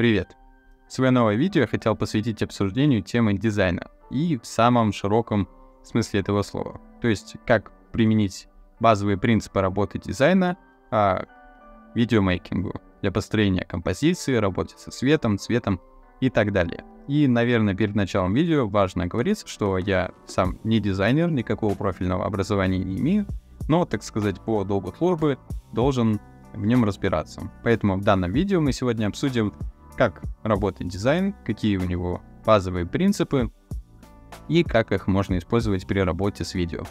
Привет! Свое новое видео я хотел посвятить обсуждению темы дизайна и в самом широком смысле этого слова. То есть, как применить базовые принципы работы дизайна а, к видеомейкингу для построения композиции, работе со светом, цветом и так далее. И, наверное, перед началом видео важно говорить, что я сам не дизайнер, никакого профильного образования не имею, но, так сказать, по долгу службы должен в нем разбираться. Поэтому в данном видео мы сегодня обсудим как работает дизайн, какие у него базовые принципы и как их можно использовать при работе с видео.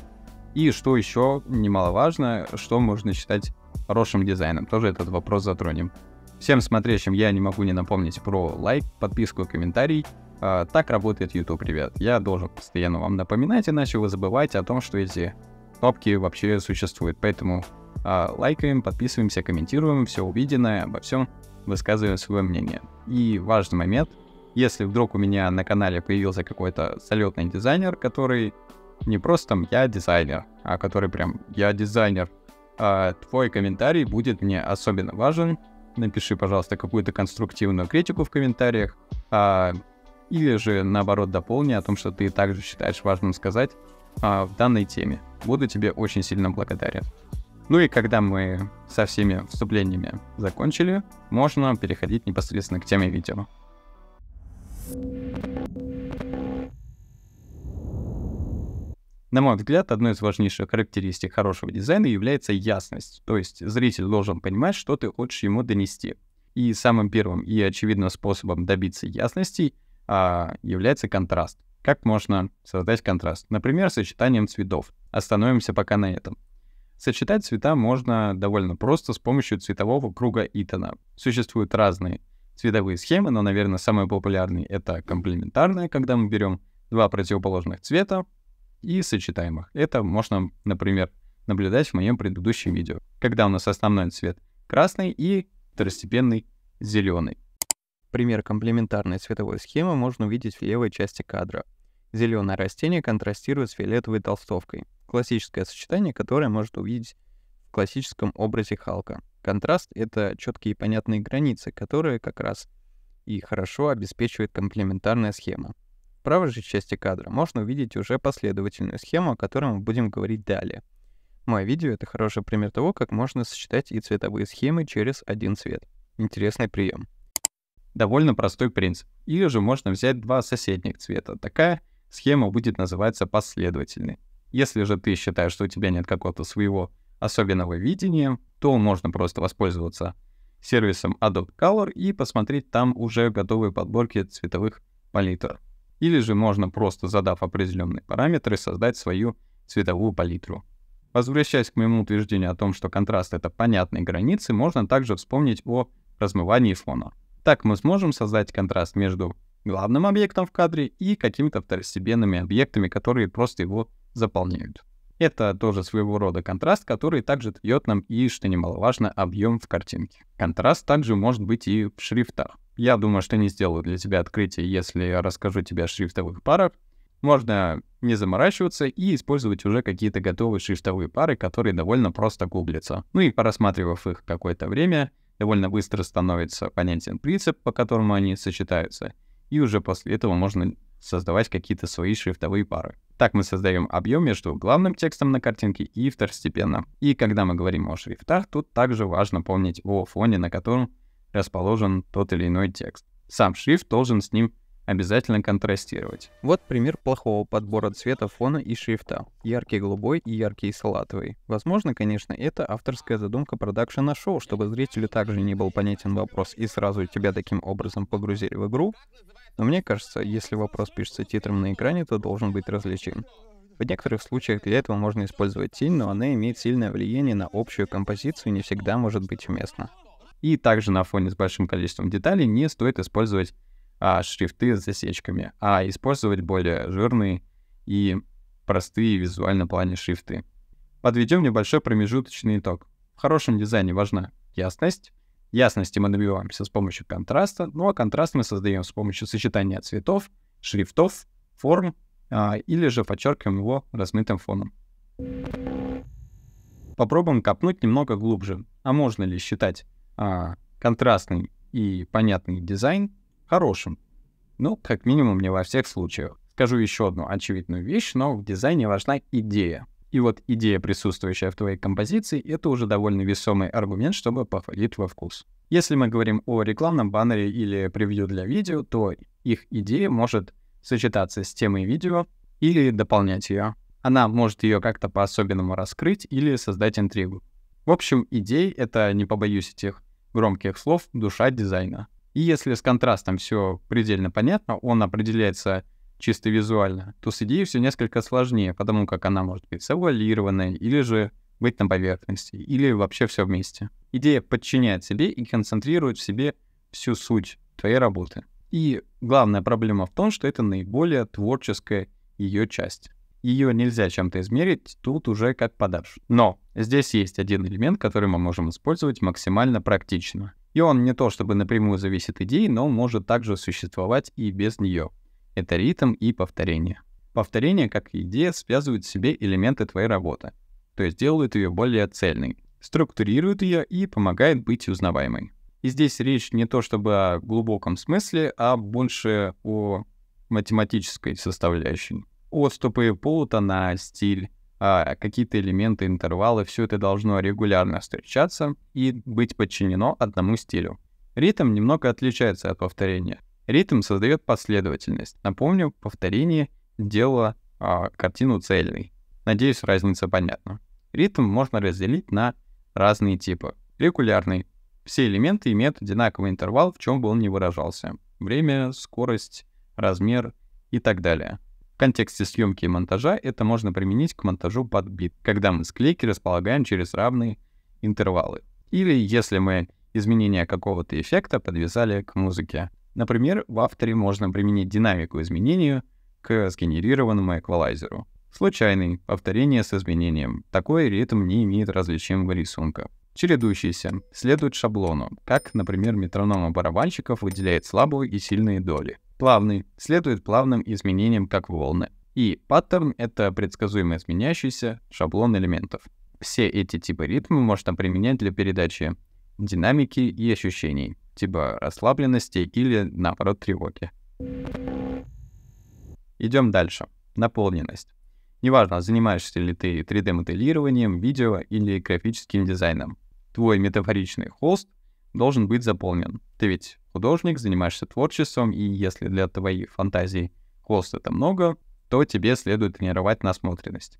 И что еще немаловажно, что можно считать хорошим дизайном. Тоже этот вопрос затронем. Всем смотрящим я не могу не напомнить про лайк, подписку, комментарий. А, так работает YouTube, ребят. Я должен постоянно вам напоминать, иначе вы забываете о том, что эти кнопки вообще существуют. Поэтому а, лайкаем, подписываемся, комментируем все увиденное, обо всем высказываем свое мнение. И важный момент, если вдруг у меня на канале появился какой-то салютный дизайнер, который не просто там «я дизайнер», а который прям «я дизайнер», а твой комментарий будет мне особенно важен. Напиши, пожалуйста, какую-то конструктивную критику в комментариях, а, или же, наоборот, дополни о том, что ты также считаешь важным сказать а, в данной теме. Буду тебе очень сильно благодарен. Ну и когда мы со всеми вступлениями закончили, можно переходить непосредственно к теме видео. На мой взгляд, одной из важнейших характеристик хорошего дизайна является ясность, то есть зритель должен понимать, что ты хочешь ему донести. И самым первым и очевидным способом добиться ясности а, является контраст. Как можно создать контраст? Например, сочетанием цветов. Остановимся пока на этом. Сочетать цвета можно довольно просто с помощью цветового круга Итона. Существуют разные цветовые схемы, но, наверное, самые популярные — это комплементарная, когда мы берем два противоположных цвета и сочетаем их. Это можно, например, наблюдать в моем предыдущем видео, когда у нас основной цвет красный и второстепенный зеленый. Пример комплементарной цветовой схемы можно увидеть в левой части кадра. Зеленое растение контрастирует с фиолетовой толстовкой. Классическое сочетание, которое может увидеть в классическом образе Халка. Контраст — это четкие и понятные границы, которые как раз и хорошо обеспечивает комплементарная схема. В правой же части кадра можно увидеть уже последовательную схему, о которой мы будем говорить далее. Мое видео — это хороший пример того, как можно сочетать и цветовые схемы через один цвет. Интересный прием. Довольно простой принцип. Или же можно взять два соседних цвета, такая схема будет называться последовательной. Если же ты считаешь, что у тебя нет какого-то своего особенного видения, то можно просто воспользоваться сервисом Adobe Color и посмотреть там уже готовые подборки цветовых палитр. Или же можно просто задав определенные параметры, создать свою цветовую палитру. Возвращаясь к моему утверждению о том, что контраст — это понятные границы, можно также вспомнить о размывании фона. Так мы сможем создать контраст между главным объектом в кадре и какими-то второстепенными объектами, которые просто его заполняют. Это тоже своего рода контраст, который также дает нам и, что немаловажно, объем в картинке. Контраст также может быть и в шрифтах. Я думаю, что не сделаю для тебя открытие, если я расскажу тебе о шрифтовых парах. Можно не заморачиваться и использовать уже какие-то готовые шрифтовые пары, которые довольно просто гуглятся. Ну и просматривав их какое-то время, довольно быстро становится понятен принцип, по которому они сочетаются — и уже после этого можно создавать какие-то свои шрифтовые пары. Так мы создаем объем между главным текстом на картинке и второстепенным. И когда мы говорим о шрифтах, тут также важно помнить о фоне, на котором расположен тот или иной текст. Сам шрифт должен с ним обязательно контрастировать. Вот пример плохого подбора цвета фона и шрифта. Яркий голубой и яркий салатовый. Возможно, конечно, это авторская задумка продакшена шоу, чтобы зрителю также не был понятен вопрос и сразу тебя таким образом погрузили в игру. Но мне кажется, если вопрос пишется титром на экране, то должен быть различим. В некоторых случаях для этого можно использовать тень, но она имеет сильное влияние на общую композицию и не всегда может быть уместна. И также на фоне с большим количеством деталей не стоит использовать а, шрифты с засечками, а использовать более жирные и простые визуально плане шрифты. Подведем небольшой промежуточный итог. В хорошем дизайне важна ясность. Ясности мы добиваемся с помощью контраста, ну а контраст мы создаем с помощью сочетания цветов, шрифтов, форм а, или же подчеркиваем его размытым фоном. Попробуем копнуть немного глубже. А можно ли считать а, контрастный и понятный дизайн хорошим. Ну, как минимум, не во всех случаях. Скажу еще одну очевидную вещь, но в дизайне важна идея. И вот идея, присутствующая в твоей композиции, это уже довольно весомый аргумент, чтобы походить во вкус. Если мы говорим о рекламном баннере или превью для видео, то их идея может сочетаться с темой видео или дополнять ее. Она может ее как-то по-особенному раскрыть или создать интригу. В общем, идеи — это, не побоюсь этих громких слов, душа дизайна. И если с контрастом все предельно понятно, он определяется чисто визуально, то с идеей все несколько сложнее, потому как она может быть завуалированной или же быть на поверхности, или вообще все вместе. Идея подчиняет себе и концентрирует в себе всю суть твоей работы. И главная проблема в том, что это наиболее творческая ее часть. Ее нельзя чем-то измерить, тут уже как подашь. Но здесь есть один элемент, который мы можем использовать максимально практично. И он не то чтобы напрямую зависит идеи, но может также существовать и без нее. Это ритм и повторение. Повторение, как идея, связывает в себе элементы твоей работы, то есть делает ее более цельной, структурирует ее и помогает быть узнаваемой. И здесь речь не то чтобы о глубоком смысле, а больше о математической составляющей. Отступы, полутона, стиль, а, какие-то элементы, интервалы, все это должно регулярно встречаться и быть подчинено одному стилю. Ритм немного отличается от повторения. Ритм создает последовательность. Напомню, повторение делало а, картину цельной. Надеюсь, разница понятна. Ритм можно разделить на разные типы. Регулярный. Все элементы имеют одинаковый интервал, в чем бы он ни выражался. Время, скорость, размер и так далее контексте съемки и монтажа это можно применить к монтажу под бит, когда мы склейки располагаем через равные интервалы. Или если мы изменение какого-то эффекта подвязали к музыке. Например, в авторе можно применить динамику изменения к сгенерированному эквалайзеру. Случайный, повторение с изменением. Такой ритм не имеет различимого рисунка. Чередующийся, следует шаблону, как, например, метроном барабанщиков выделяет слабые и сильные доли. Плавный следует плавным изменениям как волны. И паттерн — это предсказуемо изменяющийся шаблон элементов. Все эти типы ритма можно применять для передачи динамики и ощущений, типа расслабленности или, наоборот, тревоги. Идем дальше. Наполненность. Неважно, занимаешься ли ты 3D-моделированием, видео или графическим дизайном. Твой метафоричный холст должен быть заполнен. Ты ведь художник, занимаешься творчеством, и если для твоей фантазии хвост это много, то тебе следует тренировать насмотренность.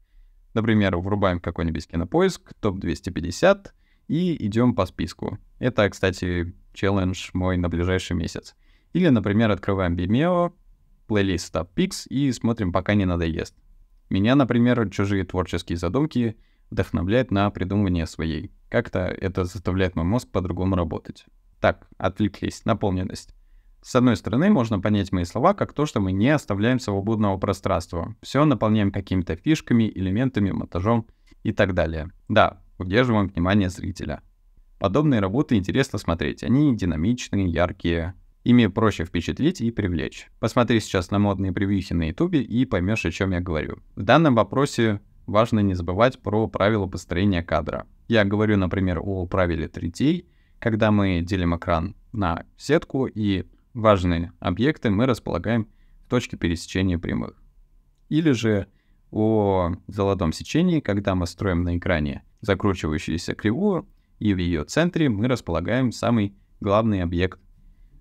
Например, врубаем какой-нибудь кинопоиск, топ-250, и идем по списку. Это, кстати, челлендж мой на ближайший месяц. Или, например, открываем Vimeo, плейлист TopPix и смотрим, пока не надоест. Меня, например, чужие творческие задумки вдохновляют на придумывание своей. Как-то это заставляет мой мозг по-другому работать. Так, отвлеклись, наполненность. С одной стороны, можно понять мои слова как то, что мы не оставляем свободного пространства. Все наполняем какими-то фишками, элементами, монтажом и так далее. Да, удерживаем внимание зрителя. Подобные работы интересно смотреть. Они динамичные, яркие. Ими проще впечатлить и привлечь. Посмотри сейчас на модные превьюхи на ютубе и поймешь, о чем я говорю. В данном вопросе важно не забывать про правила построения кадра. Я говорю, например, о правиле третей, когда мы делим экран на сетку и важные объекты мы располагаем в точке пересечения прямых. Или же о золотом сечении, когда мы строим на экране закручивающуюся кривую, и в ее центре мы располагаем самый главный объект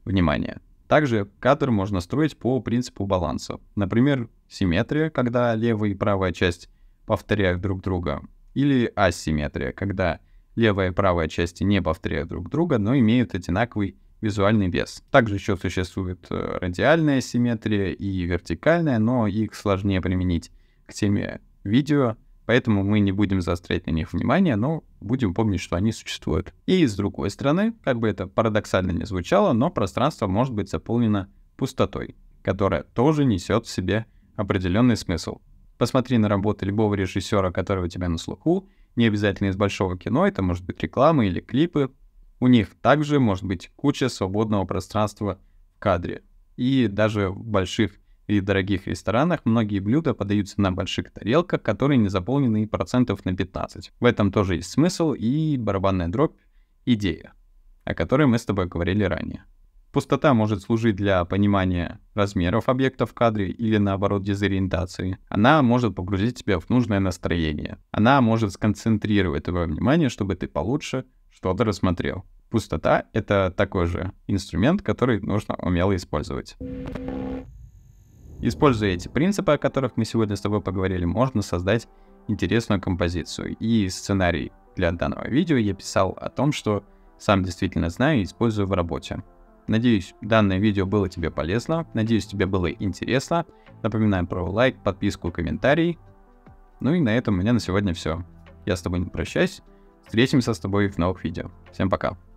внимания. Также кадр можно строить по принципу баланса. Например, симметрия, когда левая и правая часть повторяют друг друга, или асимметрия, когда левая и правая части не повторяют друг друга, но имеют одинаковый визуальный вес. Также еще существует э, радиальная симметрия и вертикальная, но их сложнее применить к теме видео, поэтому мы не будем заострять на них внимание, но будем помнить, что они существуют. И с другой стороны, как бы это парадоксально не звучало, но пространство может быть заполнено пустотой, которая тоже несет в себе определенный смысл. Посмотри на работы любого режиссера, который у тебя на слуху, не обязательно из большого кино, это может быть реклама или клипы. У них также может быть куча свободного пространства в кадре. И даже в больших и дорогих ресторанах многие блюда подаются на больших тарелках, которые не заполнены процентов на 15. В этом тоже есть смысл и барабанная дробь — идея, о которой мы с тобой говорили ранее. Пустота может служить для понимания размеров объекта в кадре или наоборот дезориентации. Она может погрузить тебя в нужное настроение. Она может сконцентрировать твое внимание, чтобы ты получше что-то рассмотрел. Пустота — это такой же инструмент, который нужно умело использовать. Используя эти принципы, о которых мы сегодня с тобой поговорили, можно создать интересную композицию. И сценарий для данного видео я писал о том, что сам действительно знаю и использую в работе. Надеюсь, данное видео было тебе полезно, надеюсь, тебе было интересно. Напоминаем про лайк, подписку, комментарий. Ну и на этом у меня на сегодня все. Я с тобой не прощаюсь. Встретимся с тобой в новых видео. Всем пока.